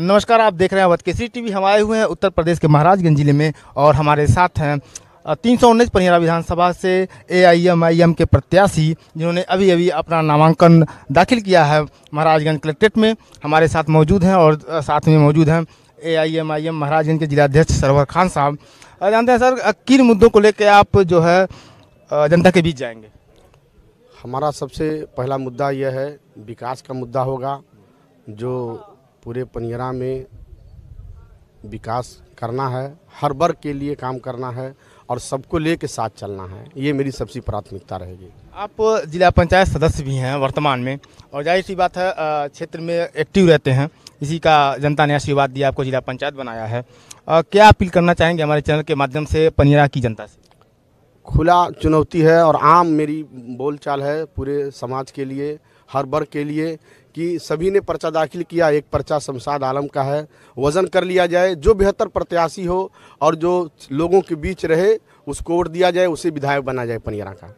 नमस्कार आप देख रहे हैं अवध केसरी टीवी हम आए हुए हैं उत्तर प्रदेश के महाराजगंज जिले में और हमारे साथ हैं तीन सौ उन्नीस पनियरा विधानसभा से ए आई एम आई एम के प्रत्याशी जिन्होंने अभी अभी अपना नामांकन दाखिल किया है महाराजगंज कलेक्ट्रेट में हमारे साथ मौजूद हैं और साथ में मौजूद हैं A I M I M Maharajganj के जिलाध्यक्ष सरवर खान साहब जानते हैं सर किन मुद्दों को लेकर आप जो है जनता के बीच जाएंगे हमारा सबसे पहला मुद्दा यह है विकास का मुद्दा होगा जो पूरे पनियरा में विकास करना है हर वर्ग के लिए काम करना है और सबको ले के साथ चलना है ये मेरी सबसे प्राथमिकता रहेगी आप जिला पंचायत सदस्य भी हैं वर्तमान में और जाहिर सी बात है क्षेत्र में एक्टिव रहते हैं इसी का जनता ने आशीर्वाद दिया आपको जिला पंचायत बनाया है क्या अपील करना चाहेंगे हमारे चैनल के माध्यम से पनीरा की जनता से खुला चुनौती है और आम मेरी बोलचाल है पूरे समाज के लिए हर वर्ग के लिए कि सभी ने पर्चा दाखिल किया एक पर्चा शमशाद आलम का है वज़न कर लिया जाए जो बेहतर प्रत्याशी हो और जो लोगों के बीच रहे उसको वोट दिया जाए उसे विधायक बना जाए पनियरा का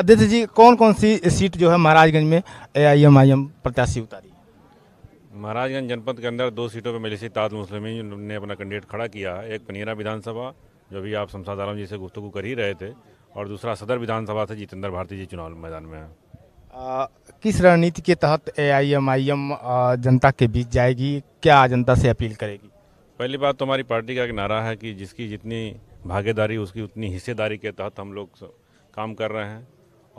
अध्यक्ष जी कौन कौन सी सीट जो है महाराजगंज में ए आई एम आई एम प्रत्याशी उतारी महाराजगंज जनपद के अंदर दो सीटों पर सी ताज मुस्लिम ने अपना कैंडिडेट खड़ा किया है एक पनीरा विधानसभा जो भी आप शमशाद आलम जी से गुफ्तु कर ही रहे थे और दूसरा सदर विधानसभा से जितेंद्र भारती जी चुनाव मैदान में हैं आ, किस रणनीति के तहत ए आई एम आई एम जनता के बीच जाएगी क्या जनता से अपील करेगी पहली बात तो हमारी पार्टी का एक नारा है कि जिसकी जितनी भागीदारी उसकी उतनी हिस्सेदारी के तहत हम लोग काम कर रहे हैं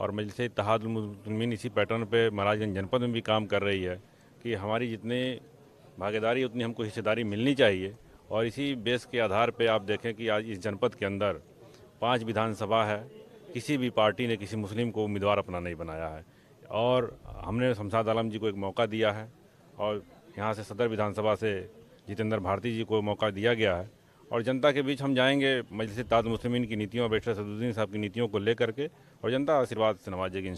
और मजलिस तहादमिन इसी पैटर्न पे महाराजगंज जनपद में भी काम कर रही है कि हमारी जितनी भागीदारी उतनी हमको हिस्सेदारी मिलनी चाहिए और इसी बेस के आधार पर आप देखें कि आज इस जनपद के अंदर पाँच विधानसभा है किसी भी पार्टी ने किसी मुस्लिम को उम्मीदवार अपना नहीं बनाया है और हमने शमसाद आलम जी को एक मौका दिया है और यहाँ से सदर विधानसभा से जितेंद्र भारती जी को मौका दिया गया है और जनता के बीच हम जाएंगे मजलिस ताज मुस्लिमीन की नीतियों बैठे सदुद्दीन साहब की नीतियों को लेकर के और जनता आशीर्वाद से नवाजेगी इन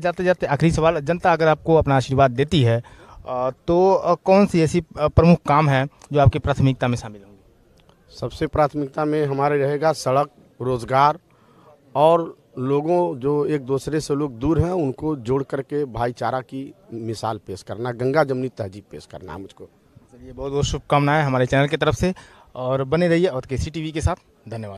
जाते जाते आखिरी सवाल जनता अगर आपको अपना आशीर्वाद देती है तो कौन सी ऐसी प्रमुख काम है जो आपकी प्राथमिकता में शामिल होंगे सबसे प्राथमिकता में हमारे रहेगा सड़क रोजगार और लोगों जो एक दूसरे से लोग दूर हैं उनको जोड़ करके भाईचारा की मिसाल पेश करना गंगा जमनी तहजीब पेश करना है मुझको ये बहुत बहुत शुभकामनाएं हमारे चैनल की तरफ से और बने रहिए और के सी के साथ धन्यवाद